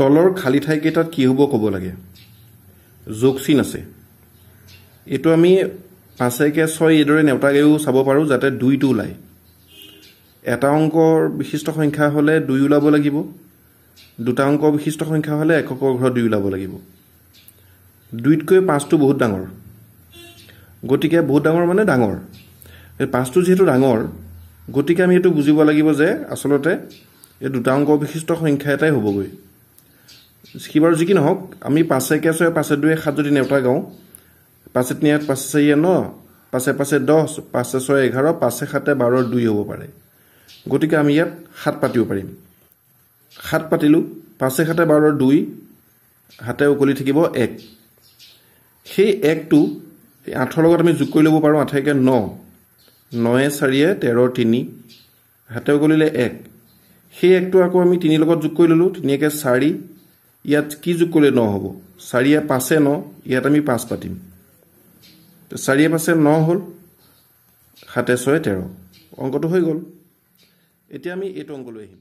তলৰ খালী ঠাইকেইটাত কি হ'ব ক'ব লাগে জোকচিন আছে এইটো আমি পাঁচেকে ছয় এইদৰে নেওঁতাকেও চাব পাৰোঁ যাতে দুইটো ওলায় এটা অংকৰ বিশিষ্ট সংখ্যা হ'লে দুই ওলাব লাগিব দুটা অংকৰ বিশিষ্ট সংখ্যা হ'লে এককৰ ঘৰত দুই ওলাব লাগিব দুইতকৈ পাঁচটো বহুত ডাঙৰ গতিকে বহুত ডাঙৰ মানে ডাঙৰ পাঁচটো যিহেতু ডাঙৰ গতিকে আমি এইটো বুজিব লাগিব যে আচলতে এই দুটা অংক বিশিষ্ট সংখ্যা এটাই হ'বগৈ সি বাৰু যি কি নহওক আমি পাছে ছয় পাছে দুই সাত যদি নেওতা গাওঁ পাছে তিনি আঠ পাছে চাৰিয়ে ন পাঁচে পাছে দহ পাছে ছয় এঘাৰ পাছে সাতে বাৰ দুই হ'ব পাৰে গতিকে আমি ইয়াত সাত পাতিব পাৰিম সাত পাতিলোঁ পাছে সাতে বাৰ দুই হাতে উকলি থাকিব এক সেই একটো আঠৰ লগত আমি যোগ কৰি ল'ব পাৰোঁ আঠাইকে ন নয়ে চাৰিয়ে তেৰ তিনি হাতে উকলিলে এক সেই একটো আকৌ আমি তিনিৰ লগত যোগ কৰি ল'লোঁ তিনিকৈ চাৰি ইয়াত কি যোগ কৰিলে ন হ'ব চাৰিয়ে পাঁচে ন ইয়াত আমি পাঁচ পাতিম চাৰিয়ে পাঁচে ন হ'ল সাতে ছয় তেৰ অংকটো হৈ গ'ল এতিয়া আমি এইটো অংকলৈ আহিম